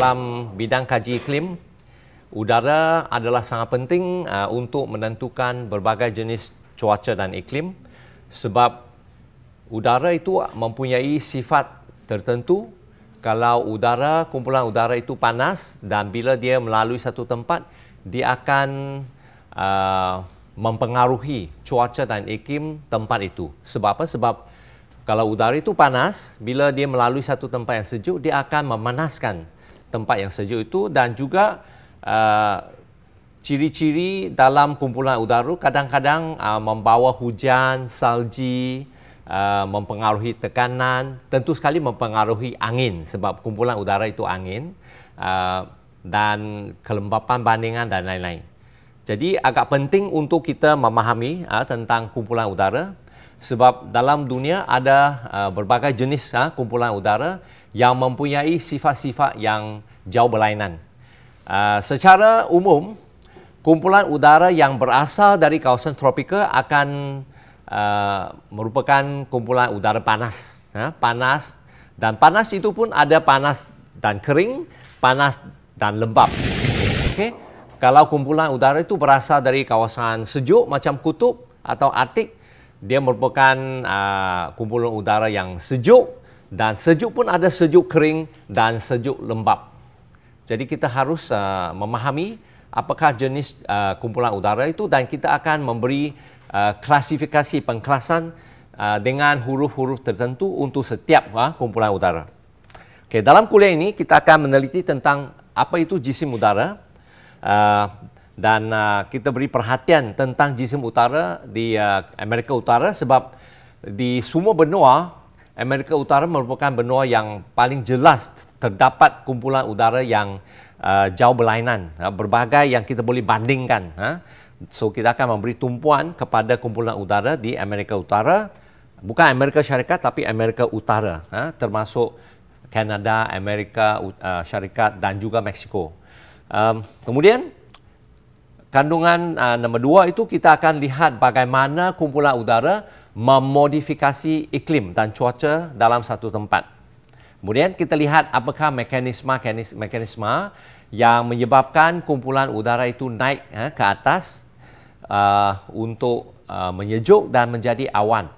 dalam bidang kaji iklim, udara adalah sangat penting uh, untuk menentukan berbagai jenis cuaca dan iklim sebab udara itu mempunyai sifat tertentu. Kalau udara, kumpulan udara itu panas dan bila dia melalui satu tempat, dia akan uh, mempengaruhi cuaca dan iklim tempat itu. Sebab apa? Sebab kalau udara itu panas, bila dia melalui satu tempat yang sejuk, dia akan memanaskan tempat yang sejuk itu dan juga uh, ciri-ciri uh, dalam kumpulan udara kadang-kadang uh, membawa hujan, salji, uh, mempengaruhi tekanan, tentu sekali mempengaruhi angin sebab kumpulan udara itu angin uh, dan kelembapan bandingan dan lain-lain. Jadi agak penting untuk kita memahami uh, tentang kumpulan udara sebab dalam dunia ada uh, berbagai jenis uh, kumpulan udara yang mempunyai sifat-sifat yang jauh berlainan. Uh, secara umum, kumpulan udara yang berasal dari kawasan tropika akan uh, merupakan kumpulan udara panas. Ha? Panas dan panas itu pun ada panas dan kering, panas dan lembap. Okay? Kalau kumpulan udara itu berasal dari kawasan sejuk macam kutub atau atik, dia merupakan uh, kumpulan udara yang sejuk dan sejuk pun ada sejuk kering dan sejuk lembap. Jadi kita harus uh, memahami apakah jenis uh, kumpulan udara itu dan kita akan memberi uh, klasifikasi pengklasan uh, dengan huruf-huruf tertentu untuk setiap uh, kumpulan udara. Okay, dalam kuliah ini kita akan meneliti tentang apa itu jisim udara uh, dan uh, kita beri perhatian tentang jisim utara di uh, Amerika Utara sebab di semua benua Amerika Utara merupakan benua yang paling jelas terdapat kumpulan udara yang uh, jauh berlainan uh, ha, berbagai yang kita boleh bandingkan uh. so kita akan memberi tumpuan kepada kumpulan udara di Amerika Utara bukan Amerika Syarikat tapi Amerika Utara uh, termasuk Kanada Amerika uh, Syarikat dan juga Mexico um, kemudian kandungan uh, nombor dua itu kita akan lihat bagaimana kumpulan udara memodifikasi iklim dan cuaca dalam satu tempat. Kemudian kita lihat apakah mekanisma mekanisma yang menyebabkan kumpulan udara itu naik ha, ke atas uh, untuk uh, menyejuk dan menjadi awan.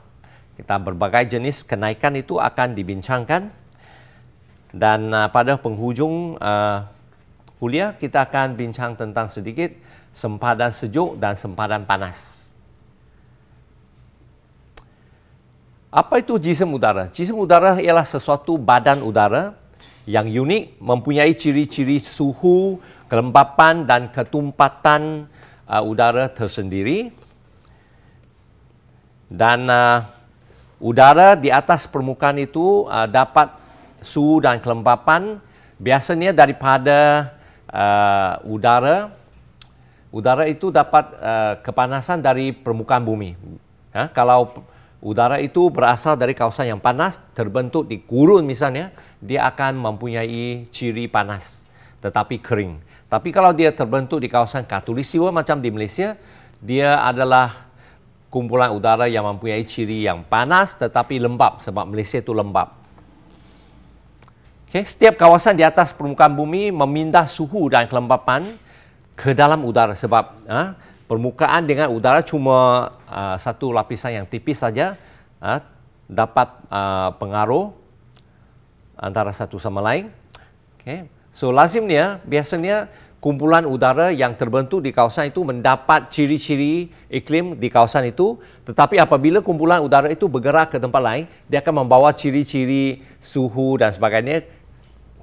Kita berbagai jenis kenaikan itu akan dibincangkan dan uh, pada penghujung uh, kuliah kita akan bincang tentang sedikit sempadan sejuk dan sempadan panas. Apa itu jisim udara? Jisim udara ialah sesuatu badan udara yang unik mempunyai ciri-ciri suhu, kelembapan dan ketumpatan uh, udara tersendiri. Dan uh, udara di atas permukaan itu uh, dapat suhu dan kelembapan biasanya daripada uh, udara. Udara itu dapat uh, kepanasan dari permukaan bumi. Ha? Kalau... Kalau udara itu berasal dari kawasan yang panas terbentuk di gurun misalnya dia akan mempunyai ciri panas tetapi kering tapi kalau dia terbentuk di kawasan katulistiwa macam di Malaysia dia adalah kumpulan udara yang mempunyai ciri yang panas tetapi lembap sebab Malaysia itu lembap okay. setiap kawasan di atas permukaan bumi memindah suhu dan kelembapan ke dalam udara sebab ha, permukaan dengan udara cuma uh, satu lapisan yang tipis saja uh, dapat uh, pengaruh antara satu sama lain. Okay. So lazimnya biasanya kumpulan udara yang terbentuk di kawasan itu mendapat ciri-ciri iklim di kawasan itu tetapi apabila kumpulan udara itu bergerak ke tempat lain dia akan membawa ciri-ciri suhu dan sebagainya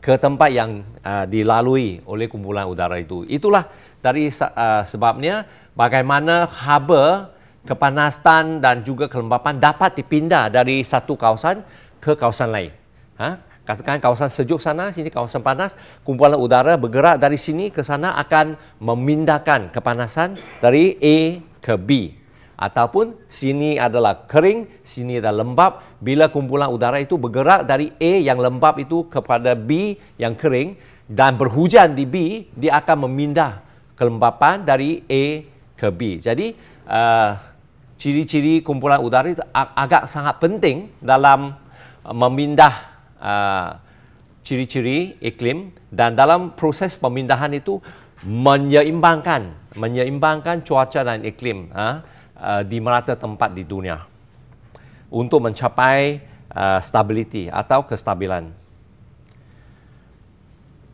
ke tempat yang uh, dilalui oleh kumpulan udara itu. Itulah dari uh, sebabnya bagaimana haba kepanasan dan juga kelembapan dapat dipindah dari satu kawasan ke kawasan lain. Ha? Katakan kawasan sejuk sana, sini kawasan panas, kumpulan udara bergerak dari sini ke sana akan memindahkan kepanasan dari A ke B ataupun sini adalah kering, sini adalah lembap. Bila kumpulan udara itu bergerak dari A yang lembap itu kepada B yang kering dan berhujan di B, dia akan memindah kelembapan dari A ke B. Jadi eh, ciri-ciri uh, kumpulan udara itu ag agak sangat penting dalam eh, memindah eh, ciri-ciri uh, iklim dan dalam proses pemindahan itu menyeimbangkan menyeimbangkan cuaca dan iklim. Uh. Uh, di merata tempat di dunia untuk mencapai uh, stability atau kestabilan.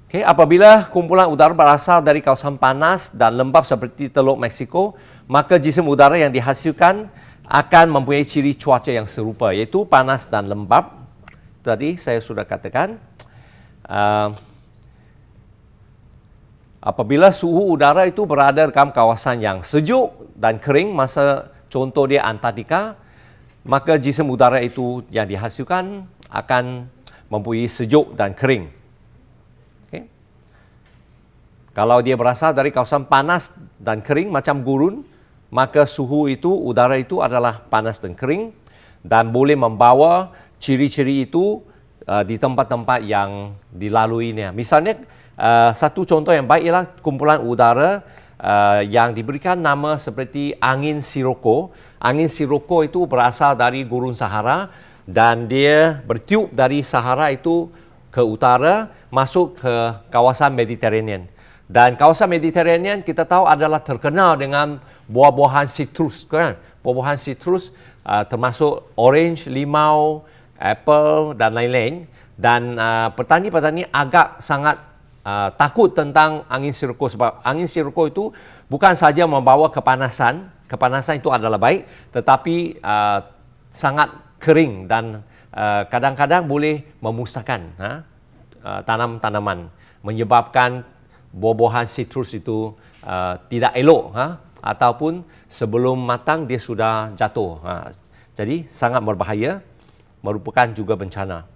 Okay, apabila kumpulan udara berasal dari kawasan panas dan lembap seperti Teluk Meksiko, maka jisim udara yang dihasilkan akan mempunyai ciri cuaca yang serupa iaitu panas dan lembap. Tadi saya sudah katakan uh, apabila suhu udara itu berada dalam kawasan yang sejuk dan kering masa contoh dia Antartika, maka jisim udara itu yang dihasilkan akan mempunyai sejuk dan kering. Okay. Kalau dia berasal dari kawasan panas dan kering macam gurun, maka suhu itu, udara itu adalah panas dan kering dan boleh membawa ciri-ciri itu uh, di tempat-tempat yang dilaluinya. Misalnya, uh, satu contoh yang baik ialah kumpulan udara uh, yang diberikan nama seperti angin siroko. Angin siroko itu berasal dari gurun Sahara dan dia bertiup dari Sahara itu ke utara masuk ke kawasan Mediterranean. Dan kawasan Mediterranean kita tahu adalah terkenal dengan buah-buahan citrus kan? Buah-buahan citrus uh, termasuk orange, limau, apple dan lain-lain dan uh, petani-petani agak sangat Ah, takut tentang angin sirko sebab angin sirko itu bukan saja membawa kepanasan, kepanasan itu adalah baik, tetapi uh, sangat kering dan ah, kadang-kadang uh, boleh memusnahkan ha? uh, tanam-tanaman, menyebabkan buah-buahan citrus itu uh, tidak elok ha? ataupun sebelum matang dia sudah jatuh. Ha? Jadi sangat berbahaya, merupakan juga bencana.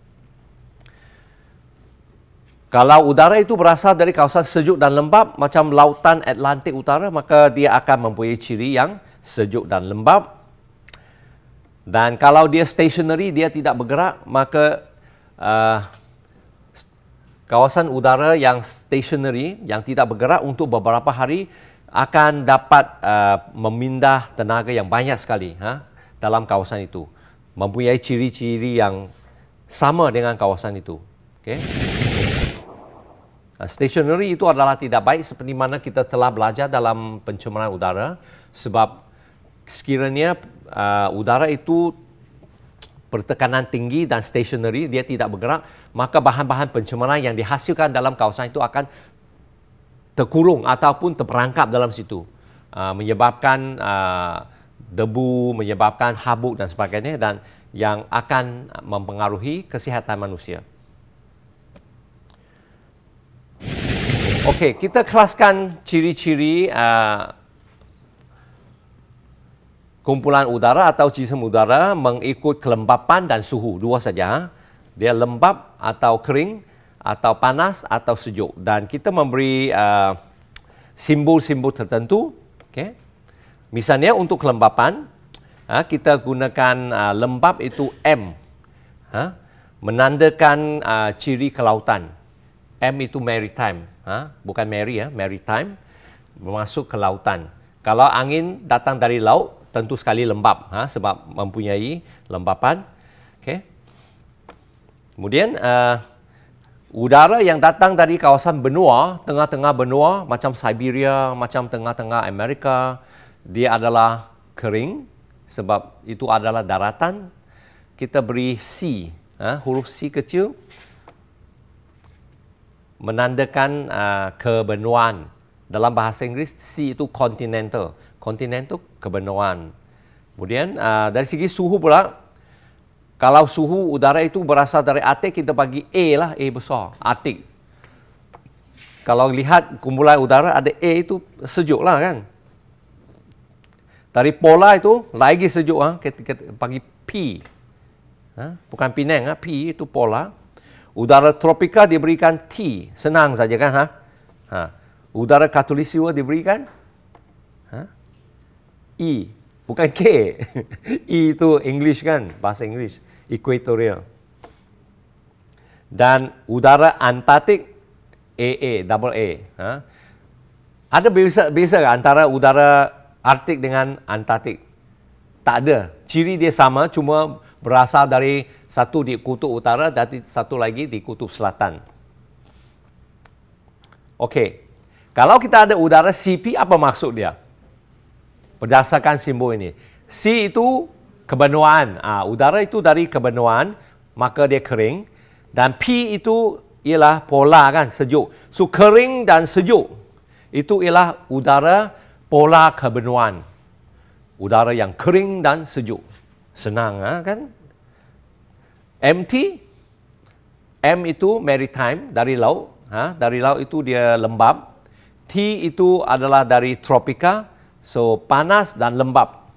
Kalau udara itu berasal dari kawasan sejuk dan lembap macam lautan Atlantik Utara maka dia akan mempunyai ciri yang sejuk dan lembap. Dan kalau dia stationary, dia tidak bergerak, maka uh, kawasan udara yang stationary, yang tidak bergerak untuk beberapa hari akan dapat uh, memindah tenaga yang banyak sekali ha, dalam kawasan itu. Mempunyai ciri-ciri yang sama dengan kawasan itu. Okay. Uh, stationery itu adalah tidak baik seperti mana kita telah belajar dalam pencemaran udara sebab sekiranya uh, udara itu bertekanan tinggi dan stationary dia tidak bergerak maka bahan-bahan pencemaran yang dihasilkan dalam kawasan itu akan terkurung ataupun terperangkap dalam situ uh, menyebabkan uh, debu menyebabkan habuk dan sebagainya dan yang akan mempengaruhi kesihatan manusia Okey, kita kelaskan ciri-ciri uh, kumpulan udara atau jisim udara mengikut kelembapan dan suhu. Dua saja. Ah. Dia lembap atau kering atau panas atau sejuk. Dan kita memberi ah, simbol-simbol uh, tertentu. Okay. Misalnya untuk kelembapan, uh, kita gunakan uh, lembap itu M. Uh, menandakan uh, ciri kelautan. M itu maritime, ha? bukan Mary ya, maritime, masuk ke lautan. Kalau angin datang dari laut, tentu sekali lembab, ha? sebab mempunyai lembapan. Okay. Kemudian, uh, udara yang datang dari kawasan benua, tengah-tengah benua, macam Siberia, macam tengah-tengah Amerika, dia adalah kering, sebab itu adalah daratan. Kita beri C, ha? huruf C kecil menandakan uh, kebenuan. Dalam bahasa Inggeris, C itu continental. Continental kebenuan. Kemudian uh, dari segi suhu pula, kalau suhu udara itu berasal dari atik, kita bagi A lah, A besar, atik. Kalau lihat kumpulan udara ada A itu sejuk lah kan. Dari pola itu lagi sejuk ah, kita, bagi P. Ha? Bukan Penang ah, P itu pola. Udara tropika diberikan T. Senang saja kan? Ha? ha. Udara katulistiwa diberikan ha? E. Bukan K. e itu English kan? Bahasa English. Equatorial. Dan udara antartik AA, double A. Ha? Ada beza, beza antara udara Arktik dengan Antartik. Tak ada. Ciri dia sama cuma berasal dari satu di kutub utara dan satu lagi di kutub selatan. Okey. Kalau kita ada udara CP apa maksud dia? Berdasarkan simbol ini. C itu kebenuan. Ah, udara itu dari kebenuan, maka dia kering dan P itu ialah pola kan, sejuk. So kering dan sejuk itu ialah udara pola kebenuan udara yang kering dan sejuk. Senang ah, kan? MT, M itu maritime, dari laut. Ha? Dari laut itu dia lembab. T itu adalah dari tropika, so panas dan lembab.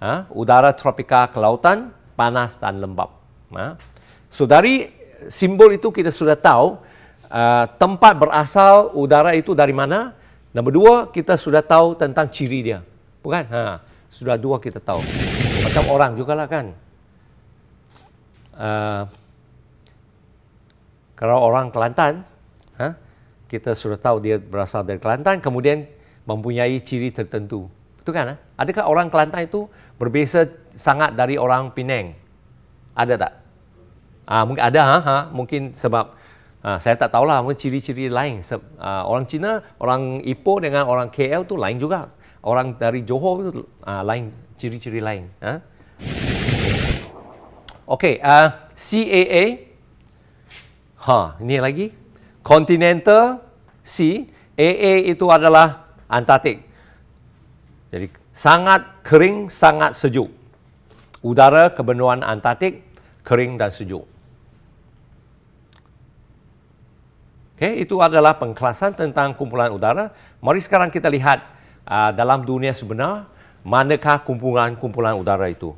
Ha? Udara tropika kelautan, panas dan lembab. Ha? So dari simbol itu kita sudah tahu uh, tempat berasal udara itu dari mana. Nombor dua, kita sudah tahu tentang ciri dia. Bukan? Ha. Sudah dua kita tahu. Macam orang juga lah kan. Uh, kalau orang Kelantan, ha, kita sudah tahu dia berasal dari Kelantan, kemudian mempunyai ciri tertentu. Betul kan? Ha? Adakah orang Kelantan itu berbeza sangat dari orang Penang? Ada tak? Uh, mungkin ada. Ha? Ha? Mungkin sebab Ha, saya tak tahulah apa ciri-ciri lain. Ha, orang Cina, orang Ipoh dengan orang KL tu lain juga orang dari Johor itu uh, lain ciri-ciri lain. Huh? Ha? Okay, uh, ah, CAA, ha, huh, ini lagi Continental Sea. AA itu adalah Antartik. Jadi sangat kering, sangat sejuk. Udara kebenuan Antartik kering dan sejuk. Okay, itu adalah pengkelasan tentang kumpulan udara. Mari sekarang kita lihat uh, dalam dunia sebenar manakah kumpulan-kumpulan udara itu.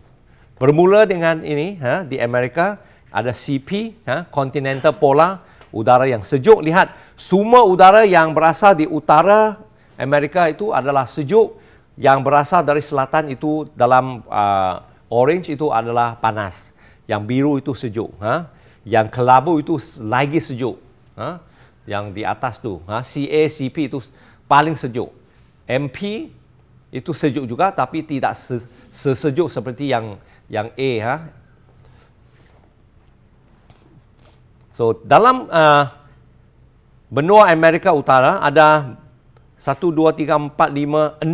Bermula dengan ini ha, di Amerika ada CP, ha, Continental Polar Udara yang sejuk. Lihat semua udara yang berasal di utara Amerika itu adalah sejuk. Yang berasal dari selatan itu dalam uh, orange itu adalah panas. Yang biru itu sejuk. Ha? Yang kelabu itu lagi sejuk. Ha? Yang di atas tu, ha? CA, CP itu paling sejuk. MP itu sejuk juga tapi tidak sesejuk seperti yang yang A ha. So dalam uh, benua Amerika Utara ada 1 2 3 4 5 6.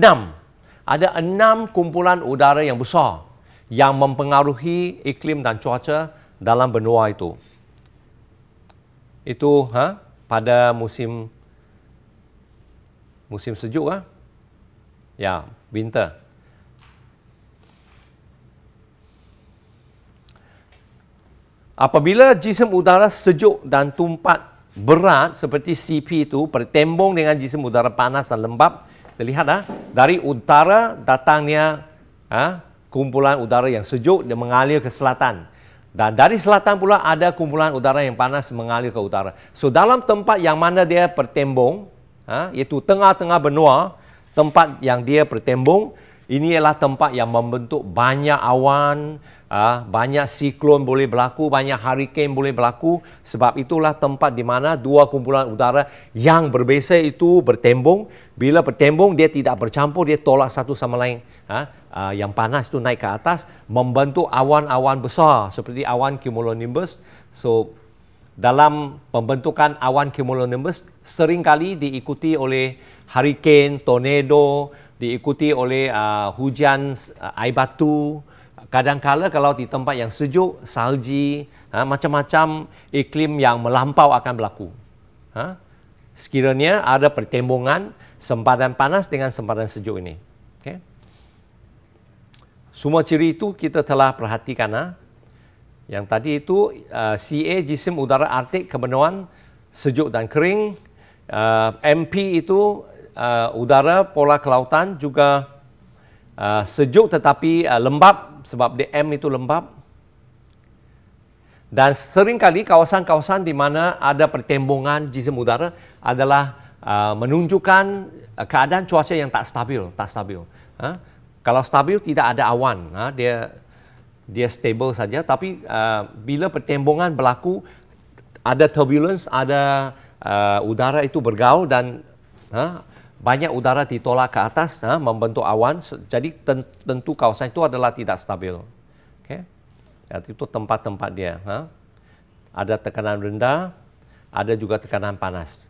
Ada 6 kumpulan udara yang besar yang mempengaruhi iklim dan cuaca dalam benua itu. Itu ha pada musim musim sejuk ah. Ha? Ya, winter. Apabila jisim udara sejuk dan tumpat berat seperti CP itu bertembung dengan jisim udara panas dan lembap, terlihat ah dari utara datangnya ah kumpulan udara yang sejuk dia mengalir ke selatan. Dan dari selatan pula ada kumpulan udara yang panas mengalir ke utara. So dalam tempat yang mana dia bertembung, ha, iaitu tengah-tengah benua, tempat yang dia bertembung ini ialah tempat yang membentuk banyak awan, ah, banyak siklon boleh berlaku, banyak hurricane boleh berlaku. Sebab itulah tempat di mana dua kumpulan udara yang berbeza itu bertembung. Bila bertembung, dia tidak bercampur, dia tolak satu sama lain. Ah, ah, yang panas itu naik ke atas, membentuk awan-awan besar seperti awan cumulonimbus. So, dalam pembentukan awan cumulonimbus seringkali diikuti oleh hurricane, tornado, diikuti oleh uh, hujan uh, air batu. Kadangkala kalau di tempat yang sejuk, salji, ha, macam-macam iklim yang melampau akan berlaku. Ha? Sekiranya ada pertembungan sempadan panas dengan sempadan sejuk ini. Okay? Semua ciri itu kita telah perhatikan. Ha? Yang tadi itu uh, CA jisim udara artik kebenuan sejuk dan kering. Uh, MP itu uh, udara pola kelautan juga uh, sejuk tetapi uh, lembap sebab DM itu lembap. Dan seringkali kawasan-kawasan di mana ada pertembungan jisim udara adalah uh, menunjukkan uh, keadaan cuaca yang tak stabil, tak stabil. Huh? Ha? Kalau stabil tidak ada awan, huh? Ha? dia dia stable saja tapi uh, bila pertembungan berlaku ada turbulence ada uh, udara itu bergaul dan uh, banyak udara ditolak ke atas uh, membentuk awan jadi tentu kawasan itu adalah tidak stabil okey itu tempat-tempat dia uh. ada tekanan rendah ada juga tekanan panas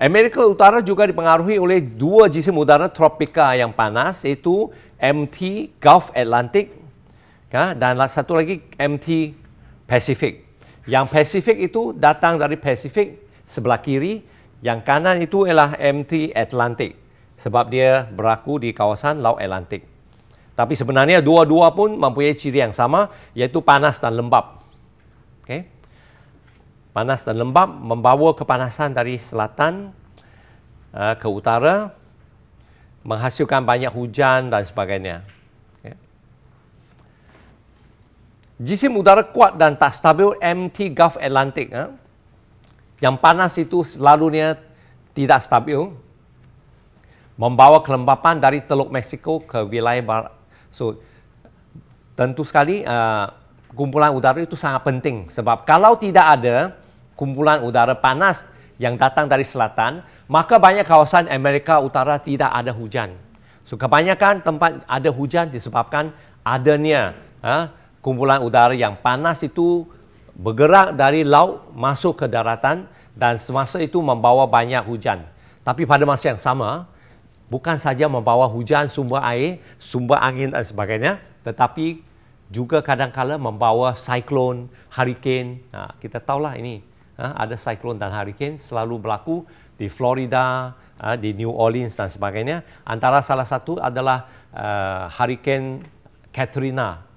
Amerika Utara juga dipengaruhi oleh dua jisim udara tropika yang panas iaitu MT Gulf Atlantic Ya, dan satu lagi MT Pacific. Yang Pacific itu datang dari Pacific sebelah kiri, yang kanan itu ialah MT Atlantic sebab dia berlaku di kawasan Laut Atlantik. Tapi sebenarnya dua-dua pun mempunyai ciri yang sama iaitu panas dan lembap. Okay? Panas dan lembap membawa kepanasan dari selatan uh, ke utara menghasilkan banyak hujan dan sebagainya. jisim udara kuat dan tak stabil MT Gulf Atlantic ha? yang panas itu selalunya tidak stabil membawa kelembapan dari Teluk Mexico ke wilayah barat. So, tentu sekali uh, kumpulan udara itu sangat penting sebab kalau tidak ada kumpulan udara panas yang datang dari selatan, maka banyak kawasan Amerika Utara tidak ada hujan. So, kebanyakan tempat ada hujan disebabkan adanya uh, kumpulan udara yang panas itu bergerak dari laut masuk ke daratan dan semasa itu membawa banyak hujan. Tapi pada masa yang sama, bukan saja membawa hujan, sumber air, sumber angin dan sebagainya, tetapi juga kadang-kala membawa siklon, hurricane. Nah, ha, kita tahulah ini ha, ada siklon dan hurricane selalu berlaku di Florida, ha, di New Orleans dan sebagainya. Antara salah satu adalah eh, hurricane Katrina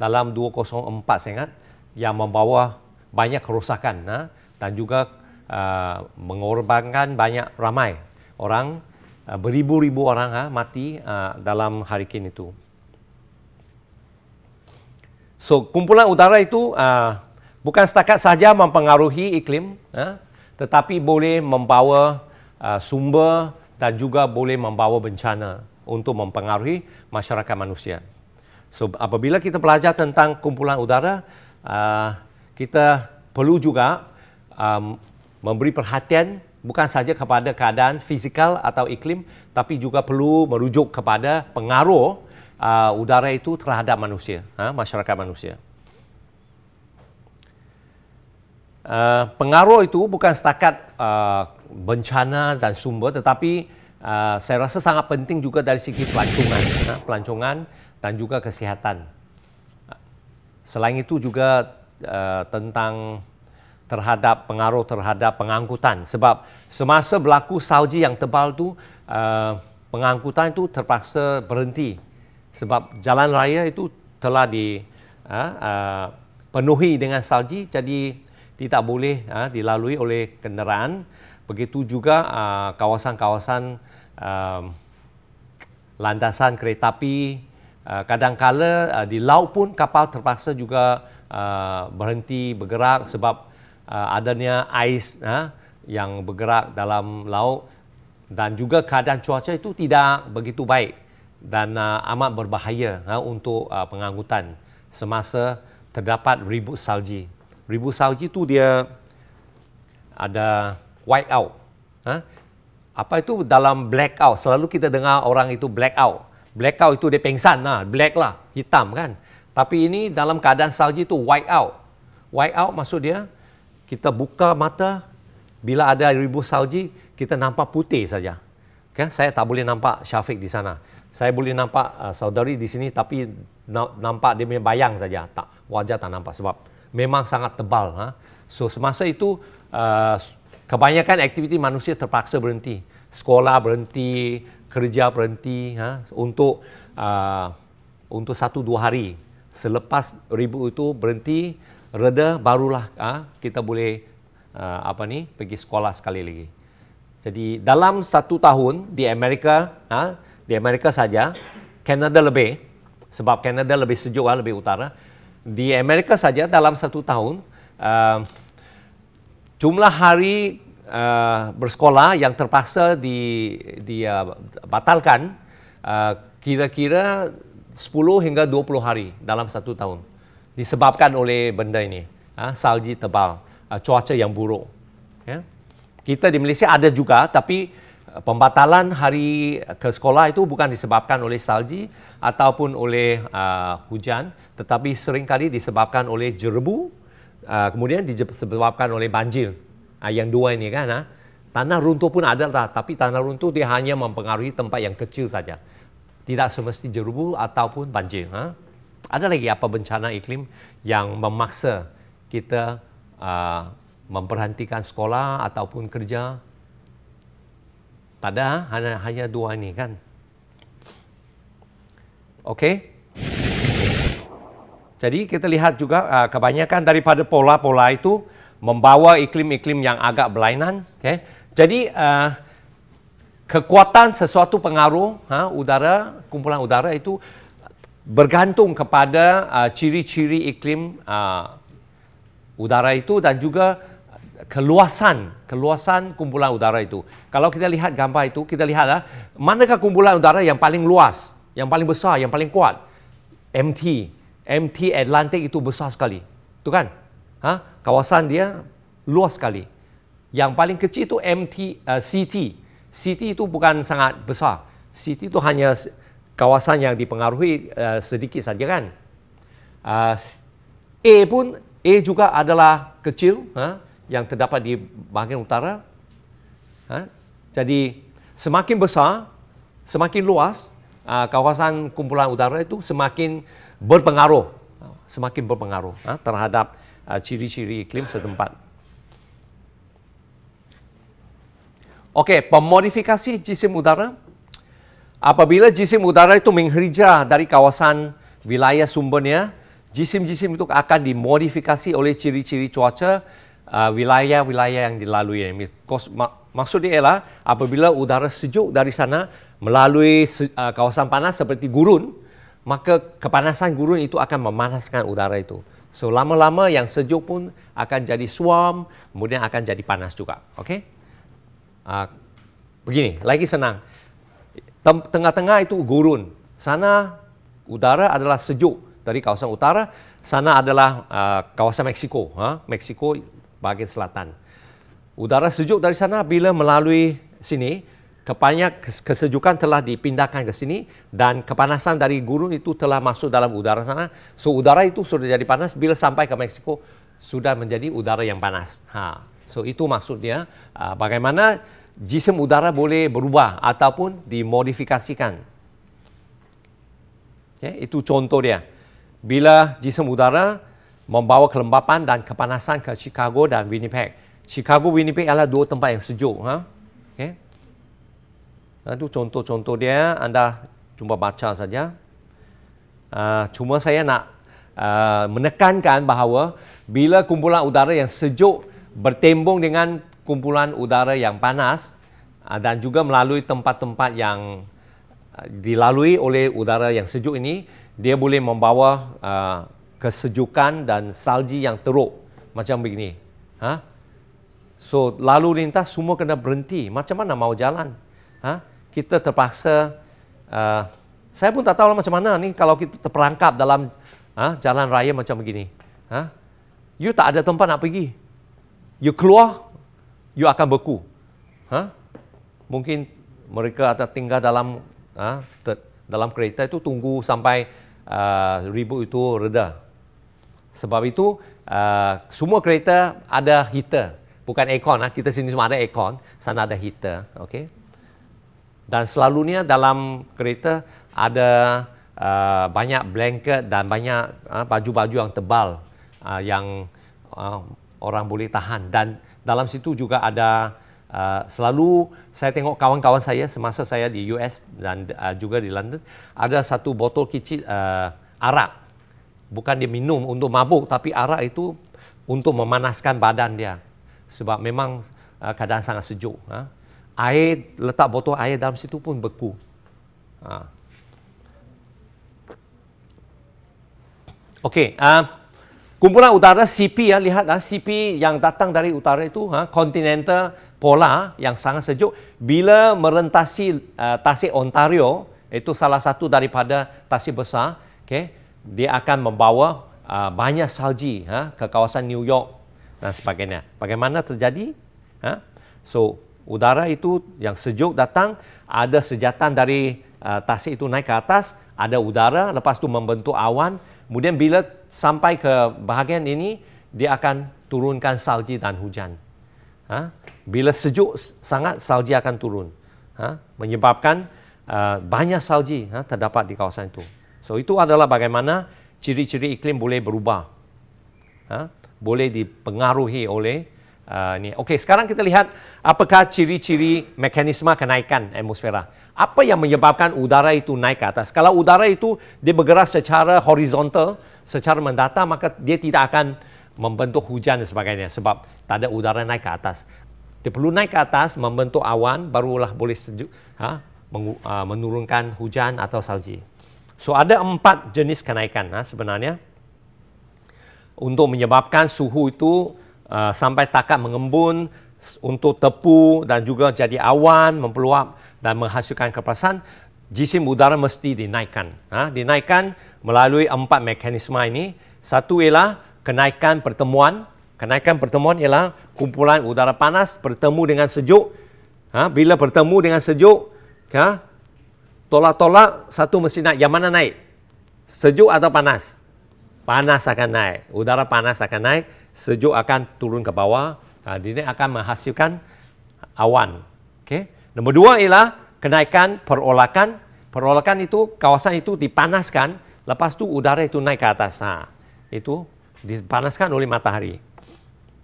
dalam 2.04 saya ingat yang membawa banyak kerosakan ha? dan juga uh, mengorbankan banyak ramai orang uh, beribu-ribu orang ha, mati uh, dalam hurricane itu. So kumpulan udara itu uh, bukan setakat saja mempengaruhi iklim uh, tetapi boleh membawa uh, sumber dan juga boleh membawa bencana untuk mempengaruhi masyarakat manusia. So apabila kita belajar tentang kumpulan udara, uh, kita perlu juga um, memberi perhatian bukan saja kepada keadaan fizikal atau iklim, tapi juga perlu merujuk kepada pengaruh uh, udara itu terhadap manusia, uh, masyarakat manusia. Uh, pengaruh itu bukan setakat uh, bencana dan sumber, tetapi uh, saya rasa sangat penting juga dari segi pelancongan, uh, pelancongan dan juga kesihatan. Selain itu juga uh, tentang terhadap pengaruh terhadap pengangkutan sebab semasa berlaku salji yang tebal tu uh, pengangkutan itu terpaksa berhenti sebab jalan raya itu telah di uh, uh, penuhi dengan salji jadi tidak boleh uh, dilalui oleh kenderaan begitu juga kawasan-kawasan uh, landasan kereta api Ah, kadangkala uh, di laut pun kapal terpaksa juga uh, berhenti bergerak sebab uh, adanya ais uh, yang bergerak dalam laut dan juga keadaan cuaca itu tidak begitu baik dan uh, amat berbahaya uh, untuk uh, pengangkutan semasa terdapat ribut salji. Ribut salji itu dia ada white out. Uh, apa itu dalam blackout? Selalu kita dengar orang itu blackout. Blackout itu dia pengsan lah. Black lah. Hitam kan. Tapi ini dalam keadaan salji itu white out. White out maksud dia, kita buka mata, bila ada ribu salji, kita nampak putih saja. Okay? Saya tak boleh nampak Syafiq di sana. Saya boleh nampak uh, saudari di sini tapi nampak dia punya bayang saja. Tak, wajah tak nampak sebab memang sangat tebal. Ha? So semasa itu, uh, kebanyakan aktiviti manusia terpaksa berhenti. Sekolah berhenti, kerja berhenti ha, untuk uh, untuk satu dua hari selepas ribu itu berhenti reda barulah ha, kita boleh uh, apa ni pergi sekolah sekali lagi. Jadi dalam satu tahun di Amerika ha, di Amerika saja Canada lebih sebab Canada lebih sejuk ha, lebih utara di Amerika saja dalam satu tahun uh, jumlah hari uh, bersekolah yang terpaksa di dibatalkan uh, uh, kira-kira 10 hingga 20 hari dalam satu tahun disebabkan oleh benda ini uh, salji tebal uh, cuaca yang buruk ya kita di Malaysia ada juga tapi uh, pembatalan hari ke sekolah itu bukan disebabkan oleh salji ataupun oleh uh, hujan tetapi seringkali disebabkan oleh jerebu uh, kemudian disebabkan oleh banjir Ah, yang dua ini kan, ah. tanah runtuh pun ada lah. Tapi tanah runtuh dia hanya mempengaruhi tempat yang kecil saja. Tidak semesti jerubu ataupun banjir. Ah. Ada lagi apa bencana iklim yang memaksa kita memperhentikan sekolah ataupun kerja? Tak ada, hanya, hanya dua ini kan. Okey. Jadi kita lihat juga kebanyakan daripada pola-pola itu, membawa iklim-iklim yang agak berlainan. Okay. Jadi uh, kekuatan sesuatu pengaruh ha, udara, kumpulan udara itu bergantung kepada uh, ciri-ciri uh, iklim uh, udara itu dan juga keluasan keluasan kumpulan udara itu. Kalau kita lihat gambar itu, kita lihatlah uh, manakah kumpulan udara yang paling luas, yang paling besar, yang paling kuat. MT, MT Atlantik itu besar sekali. tu kan? ha, kawasan dia luas sekali. Yang paling kecil itu MT, uh, eh, CT. CT itu bukan sangat besar. CT itu hanya kawasan yang dipengaruhi uh, sedikit saja kan. Uh, A pun, A juga adalah kecil ha, yang terdapat di bahagian utara. Ha, jadi semakin besar, semakin luas uh, kawasan kumpulan udara itu semakin berpengaruh. Semakin berpengaruh ha, terhadap Ah, ciri-ciri uh, iklim setempat. Okey, pemodifikasi jisim udara. Apabila jisim udara itu menghijrah dari kawasan wilayah sumbernya, jisim-jisim itu akan dimodifikasi oleh ciri-ciri cuaca ah, wilayah-wilayah uh, yang dilalui. Maksudnya ialah apabila udara sejuk dari sana melalui uh, kawasan panas seperti gurun, maka kepanasan gurun itu akan memanaskan udara itu. So lama-lama yang sejuk pun akan jadi suam, kemudian akan jadi panas juga. Okey? Uh, ah, begini, lagi senang. Tengah-tengah itu gurun. Sana udara adalah sejuk dari kawasan utara. Sana adalah uh, kawasan Meksiko. Ha? Meksiko bahagian selatan. Udara sejuk dari sana bila melalui sini, kepanyak kesejukan telah dipindahkan ke sini dan kepanasan dari gurun itu telah masuk dalam udara sana. So udara itu sudah jadi panas bila sampai ke Meksiko sudah menjadi udara yang panas. Ha. So itu maksudnya uh, bagaimana jisim udara boleh berubah ataupun dimodifikasikan. Okay, ya, itu contoh dia. Bila jisim udara membawa kelembapan dan kepanasan ke Chicago dan Winnipeg. Chicago, Winnipeg adalah dua tempat yang sejuk. Ha? Okay. Ya. Itu contoh-contoh dia, anda cuba baca saja. Ah, cuma saya nak ah, menekankan bahawa bila kumpulan udara yang sejuk bertembung dengan kumpulan udara yang panas ah, dan juga melalui tempat-tempat yang dilalui oleh udara yang sejuk ini, dia boleh membawa kesejukan dan salji yang teruk macam begini. Ha? So lalu lintas semua kena berhenti. Macam mana mau jalan? ha? kita terpaksa uh, saya pun tak tahu lah macam mana ni kalau kita terperangkap dalam ha? jalan raya macam begini ha? you tak ada tempat nak pergi you keluar you akan beku ha? mungkin mereka ada tinggal dalam ha? ter, dalam kereta itu tunggu sampai uh, ribut itu reda sebab itu uh, semua kereta ada heater bukan aircon ha? kita sini semua ada aircon sana ada heater Okay dan selalunya dalam kereta ada uh, banyak blanket dan banyak uh, baju-baju uh, yang tebal uh, yang uh, orang boleh tahan dan dalam situ juga ada uh, selalu saya tengok kawan-kawan saya semasa saya di US dan uh, juga di London ada satu botol kecil uh, arak bukan dia minum untuk mabuk tapi arak itu untuk memanaskan badan dia sebab memang uh, keadaan sangat sejuk ha air letak botol air dalam situ pun beku. Ha. Okey, uh, kumpulan utara CP ya ha, uh, lihat uh, ha, CP yang datang dari utara itu ha uh, continental polar yang sangat sejuk bila merentasi uh, tasik Ontario itu salah satu daripada tasik besar, okey, dia akan membawa uh, banyak salji ha ke kawasan New York dan sebagainya. Bagaimana terjadi? Ha? so udara itu yang sejuk datang, ada sejatan dari uh, tasik itu naik ke atas, ada udara, lepas tu membentuk awan. Kemudian bila sampai ke bahagian ini, dia akan turunkan salji dan hujan. Ha? Bila sejuk sangat, salji akan turun. Ha? Menyebabkan uh, banyak salji ha, terdapat di kawasan itu. So itu adalah bagaimana ciri-ciri iklim boleh berubah. Ha? Boleh dipengaruhi oleh Ah, ni. Okey, sekarang kita lihat apakah ciri-ciri mekanisme kenaikan atmosfera. Apa yang menyebabkan udara itu naik ke atas? Kalau udara itu dia bergerak secara horizontal, secara mendatar, maka dia tidak akan membentuk hujan dan sebagainya sebab tak ada udara naik ke atas. Dia perlu naik ke atas membentuk awan barulah boleh sejuk, ha? Ah, menurunkan hujan atau salji. So ada empat jenis kenaikan ha, sebenarnya untuk menyebabkan suhu itu Uh, sampai takat mengembun untuk tepu dan juga jadi awan mempeluap dan menghasilkan kepasan jisim udara mesti dinaikkan ha? dinaikkan melalui empat mekanisme ini satu ialah kenaikan pertemuan kenaikan pertemuan ialah kumpulan udara panas bertemu dengan sejuk ha? bila bertemu dengan sejuk ha? tolak-tolak satu mesti naik yang mana naik sejuk atau panas panas akan naik udara panas akan naik sejuk akan turun ke bawah uh, ah, dia akan menghasilkan awan okey nombor dua ialah kenaikan perolakan perolakan itu kawasan itu dipanaskan lepas tu udara itu naik ke atas ha itu dipanaskan oleh matahari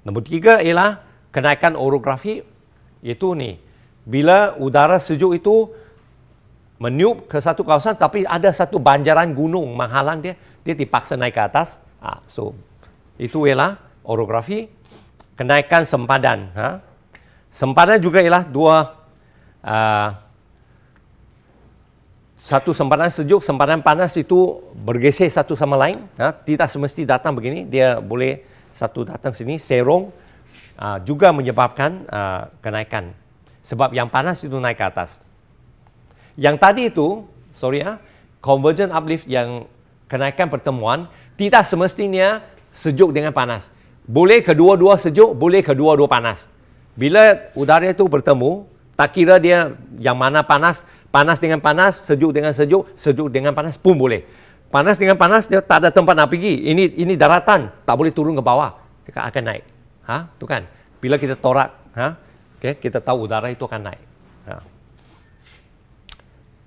nombor tiga ialah kenaikan orografi itu ni bila udara sejuk itu meniup ke satu kawasan tapi ada satu banjaran gunung menghalang dia dia dipaksa naik ke atas ha, so itu ialah orografi kenaikan sempadan ha? sempadan juga ialah dua uh, satu sempadan sejuk sempadan panas itu bergeser satu sama lain ha? tidak semesti datang begini dia boleh satu datang sini serong uh, juga menyebabkan uh, kenaikan sebab yang panas itu naik ke atas yang tadi itu sorry ya convergent uplift yang kenaikan pertemuan tidak semestinya sejuk dengan panas boleh kedua-dua sejuk, boleh kedua-dua panas. Bila udara itu bertemu, tak kira dia yang mana panas, panas dengan panas, sejuk dengan sejuk, sejuk dengan panas pun boleh. Panas dengan panas dia tak ada tempat nak pergi. Ini ini daratan, tak boleh turun ke bawah. Dia akan naik. Ha, tu kan. Bila kita torak, ha? Okay, kita tahu udara itu akan naik. Ha.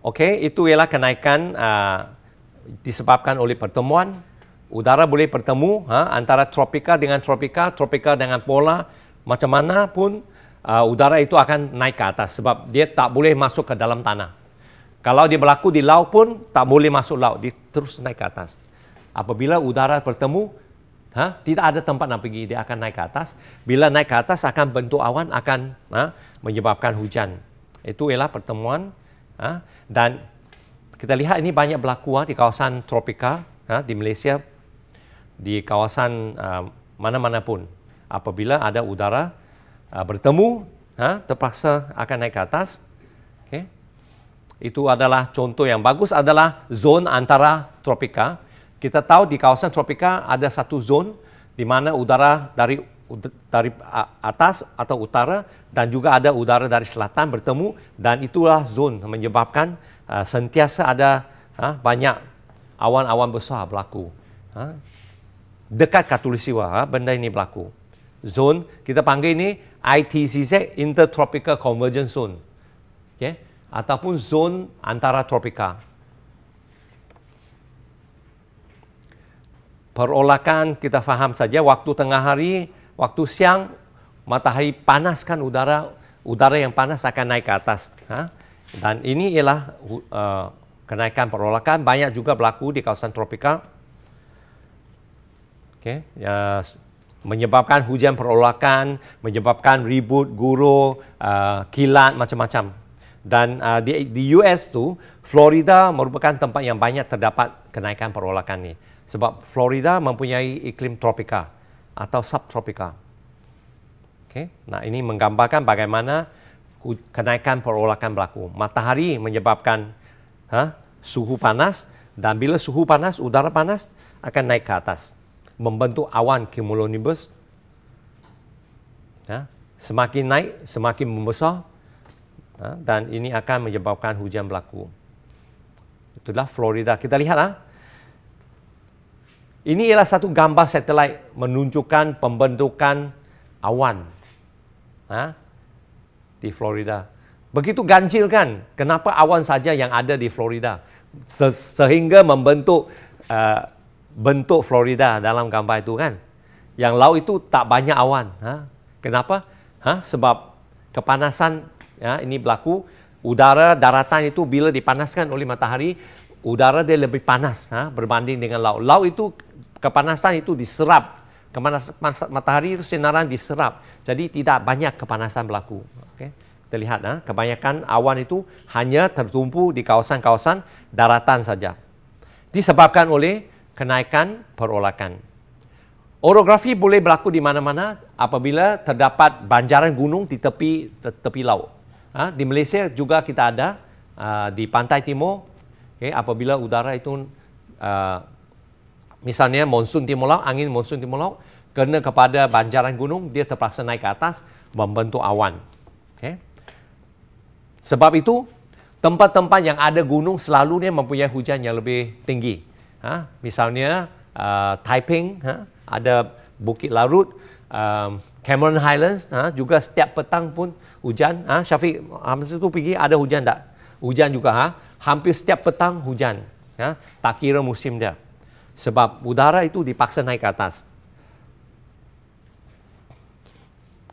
Okey, itu ialah kenaikan uh, disebabkan oleh pertemuan udara boleh bertemu ha, antara tropika dengan tropika, tropika dengan pola macam mana pun uh, udara itu akan naik ke atas sebab dia tak boleh masuk ke dalam tanah. Kalau dia berlaku di laut pun tak boleh masuk laut, dia terus naik ke atas. Apabila udara bertemu, ha, tidak ada tempat nak pergi, dia akan naik ke atas. Bila naik ke atas akan bentuk awan akan ha, menyebabkan hujan. Itu ialah pertemuan ha, dan kita lihat ini banyak berlaku ha, di kawasan tropika ha, di Malaysia di kawasan uh, mana-mana pun. Apabila ada udara uh, bertemu, ha, terpaksa akan naik ke atas. Okay. Itu adalah contoh yang bagus adalah zon antara tropika. Kita tahu di kawasan tropika ada satu zon di mana udara dari dari uh, atas atau utara dan juga ada udara dari selatan bertemu dan itulah zon menyebabkan uh, sentiasa ada uh, banyak awan-awan besar berlaku. Uh, dekat Katulistiwa ha, benda ini berlaku. Zone kita panggil ini ITCZ Intertropical Convergence Zone. Okay? Ataupun zone antara tropika. Perolakan kita faham saja waktu tengah hari, waktu siang matahari panaskan udara, udara yang panas akan naik ke atas. Ha? Dan ini ialah uh, kenaikan perolakan banyak juga berlaku di kawasan tropika. okay? Ya, uh, menyebabkan hujan perolakan, menyebabkan ribut, guru, uh, eh, kilat macam-macam. Dan uh, di, di US tu, Florida merupakan tempat yang banyak terdapat kenaikan perolakan ni. Sebab Florida mempunyai iklim tropika atau subtropika. Okay? Nah ini menggambarkan bagaimana kenaikan perolakan berlaku. Matahari menyebabkan suhu panas dan bila suhu panas, udara panas akan naik ke atas. membentuk awan cumulonimbus. Ya, semakin naik, semakin membesar ya, dan ini akan menyebabkan hujan berlaku. Itulah Florida. Kita lihatlah. Ha? Ini ialah satu gambar satelit menunjukkan pembentukan awan ha? di Florida. Begitu ganjil kan? Kenapa awan saja yang ada di Florida? Se sehingga membentuk uh, bentuk Florida dalam gambar itu kan. Yang laut itu tak banyak awan. Ha? Kenapa? Ha? Sebab kepanasan ya, ini berlaku. Udara daratan itu bila dipanaskan oleh matahari, udara dia lebih panas ha? berbanding dengan laut. Laut itu kepanasan itu diserap. Kepanasan matahari itu sinaran diserap. Jadi tidak banyak kepanasan berlaku. Okay? Kita lihat, ha? kebanyakan awan itu hanya tertumpu di kawasan-kawasan daratan saja. Disebabkan oleh kenaikan perolakan. Orografi boleh berlaku di mana-mana apabila terdapat banjaran gunung di tepi tepi laut. Ha, di Malaysia juga kita ada uh, di pantai timur. Okay, apabila udara itu uh, misalnya monsun timur laut, angin monsun timur laut kena kepada banjaran gunung, dia terpaksa naik ke atas membentuk awan. Okay. Sebab itu, tempat-tempat yang ada gunung selalunya mempunyai hujan yang lebih tinggi ha? misalnya uh, Taiping, ha? ada Bukit Larut, um, Cameron Highlands, ha? juga setiap petang pun hujan. Ha? Syafiq, masa tu pergi ada hujan tak? Hujan juga. Ha? Hampir setiap petang hujan. Ha? Tak kira musim dia. Sebab udara itu dipaksa naik ke atas.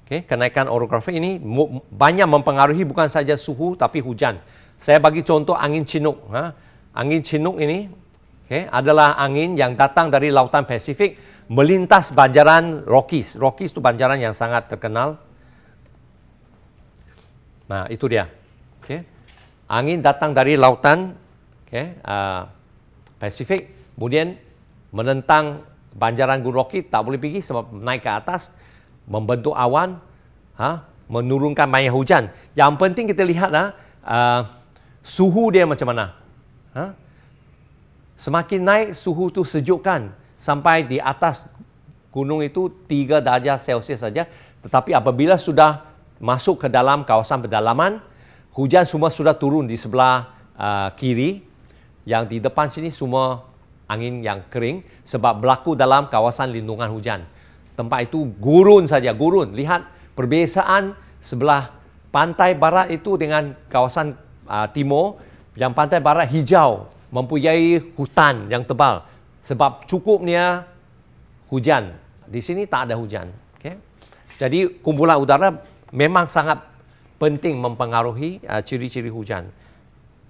Okay, kenaikan orografi ini banyak mempengaruhi bukan saja suhu tapi hujan. Saya bagi contoh angin cinuk. Ha? Angin cinuk ini okay, adalah angin yang datang dari lautan Pasifik melintas banjaran Rockies. Rockies itu banjaran yang sangat terkenal. Nah, itu dia. Okay. Angin datang dari lautan okay, uh, ah, Pasifik, kemudian menentang banjaran Gunung Rocky, tak boleh pergi sebab naik ke atas, membentuk awan, ha, menurunkan banyak hujan. Yang penting kita lihatlah uh, ah, suhu dia macam mana. Ha? Semakin naik suhu tu sejukkan sampai di atas gunung itu 3 darjah Celsius saja. Tetapi apabila sudah masuk ke dalam kawasan pedalaman, hujan semua sudah turun di sebelah uh, kiri. Yang di depan sini semua angin yang kering sebab berlaku dalam kawasan lindungan hujan. Tempat itu gurun saja, gurun. Lihat perbezaan sebelah pantai barat itu dengan kawasan uh, timur yang pantai barat hijau mempunyai hutan yang tebal sebab cukupnya hujan. Di sini tak ada hujan. Okay? Jadi kumpulan udara memang sangat penting mempengaruhi uh, ciri-ciri hujan.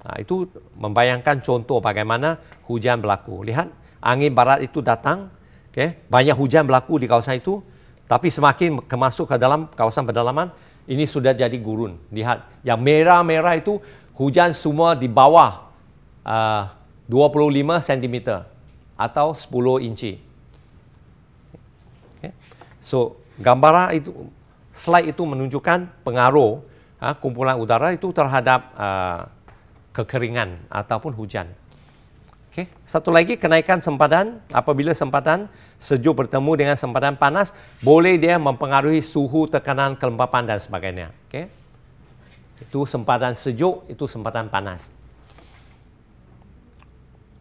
Uh, itu membayangkan contoh bagaimana hujan berlaku. Lihat, angin barat itu datang. Okay? Banyak hujan berlaku di kawasan itu. Tapi semakin kemasuk ke dalam kawasan pedalaman, ini sudah jadi gurun. Lihat, yang merah-merah itu hujan semua di bawah uh, 25 cm atau 10 inci. Okay. So, gambaran itu slide itu menunjukkan pengaruh uh, kumpulan udara itu terhadap uh, kekeringan ataupun hujan. Okay. Satu lagi kenaikan sempadan apabila sempadan sejuk bertemu dengan sempadan panas boleh dia mempengaruhi suhu tekanan kelembapan dan sebagainya. Okay. Itu sempadan sejuk itu sempadan panas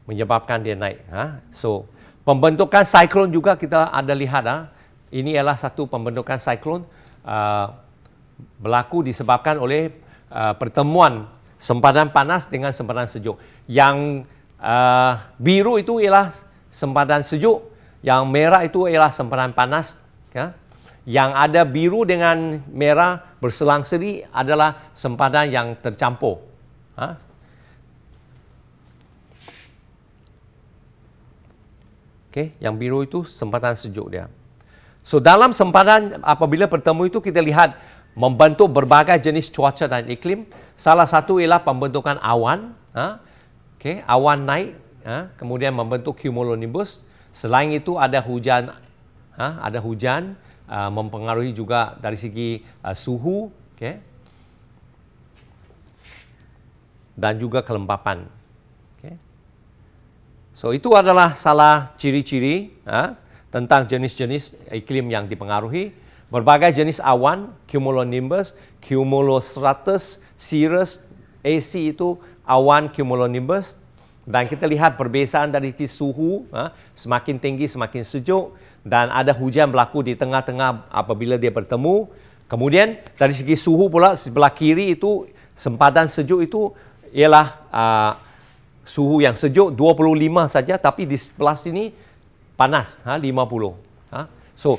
menyebabkan dia naik. Ha? So, pembentukan siklon juga kita ada lihat. Ha? Ini ialah satu pembentukan siklon uh, berlaku disebabkan oleh uh, pertemuan sempadan panas dengan sempadan sejuk. Yang uh, biru itu ialah sempadan sejuk, yang merah itu ialah sempadan panas. Ya? Yang ada biru dengan merah berselang seli adalah sempadan yang tercampur. Ha? Okey, yang biru itu sempadan sejuk dia. So dalam sempadan apabila bertemu itu kita lihat membentuk berbagai jenis cuaca dan iklim. Salah satu ialah pembentukan awan. Ha? Okay, awan naik ha? kemudian membentuk cumulonimbus. Selain itu ada hujan ha? ada hujan uh, mempengaruhi juga dari segi uh, suhu, okey. dan juga kelembapan. So itu adalah salah ciri-ciri ha, tentang jenis-jenis iklim yang dipengaruhi. Berbagai jenis awan, cumulonimbus, cumulostratus, cirrus, AC itu awan cumulonimbus. Dan kita lihat perbezaan dari segi suhu, ha, semakin tinggi semakin sejuk dan ada hujan berlaku di tengah-tengah apabila dia bertemu. Kemudian dari segi suhu pula sebelah kiri itu sempadan sejuk itu ialah uh, suhu yang sejuk 25 saja tapi di sebelah sini panas ha 50 ha so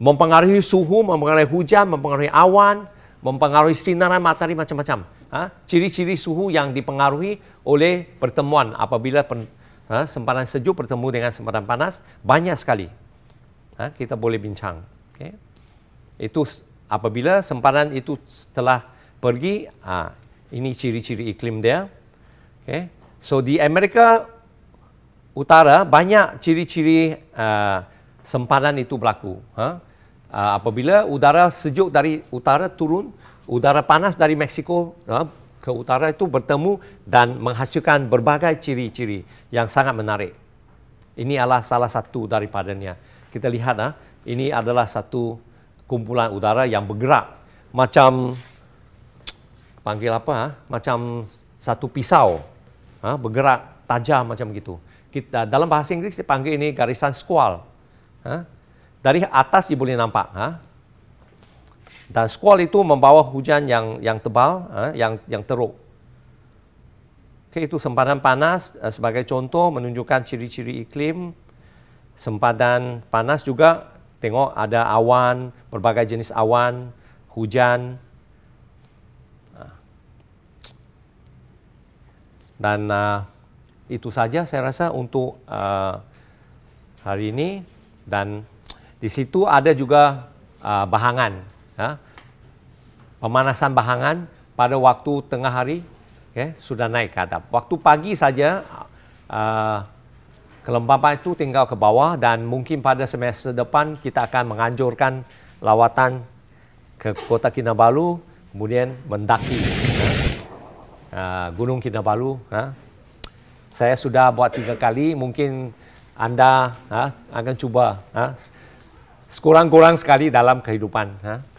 mempengaruhi suhu mempengaruhi hujan mempengaruhi awan mempengaruhi sinaran matahari macam-macam ha. ciri-ciri suhu yang dipengaruhi oleh pertemuan apabila pen, ha sempadan sejuk bertemu dengan sempadan panas banyak sekali ha kita boleh bincang okey itu apabila sempadan itu telah pergi ha ini ciri-ciri iklim dia okey So di Amerika Utara banyak ciri-ciri uh, sempadan itu berlaku. Huh? Uh, apabila udara sejuk dari utara turun, udara panas dari Mexico uh, ke utara itu bertemu dan menghasilkan berbagai ciri-ciri yang sangat menarik. Ini adalah salah satu daripadanya. Kita lihat ah, ini adalah satu kumpulan udara yang bergerak macam panggil apa? Macam satu pisau ha, bergerak tajam macam gitu. Kita ah, dalam bahasa Inggeris dipanggil ini garisan squall. Ha? Dari atas dia boleh nampak. Ha? Dan squall itu membawa hujan yang yang tebal, ha? yang yang teruk. Okay, itu sempadan panas eh, sebagai contoh menunjukkan ciri-ciri iklim. Sempadan panas juga tengok ada awan, berbagai jenis awan, hujan, Dan uh, itu saja saya rasa untuk uh, hari ini. Dan di situ ada juga uh, bahangan. Ya. Pemanasan bahangan pada waktu tengah hari okay, sudah naik ke atap. Waktu pagi saja uh, kelembapan itu tinggal ke bawah dan mungkin pada semester depan kita akan menganjurkan lawatan ke Kota Kinabalu kemudian mendaki. Ah, Gunung Kinabalu. Ha? Saya sudah buat tiga kali. Mungkin anda ha, akan cuba ha? sekurang-kurang sekali dalam kehidupan. Ha?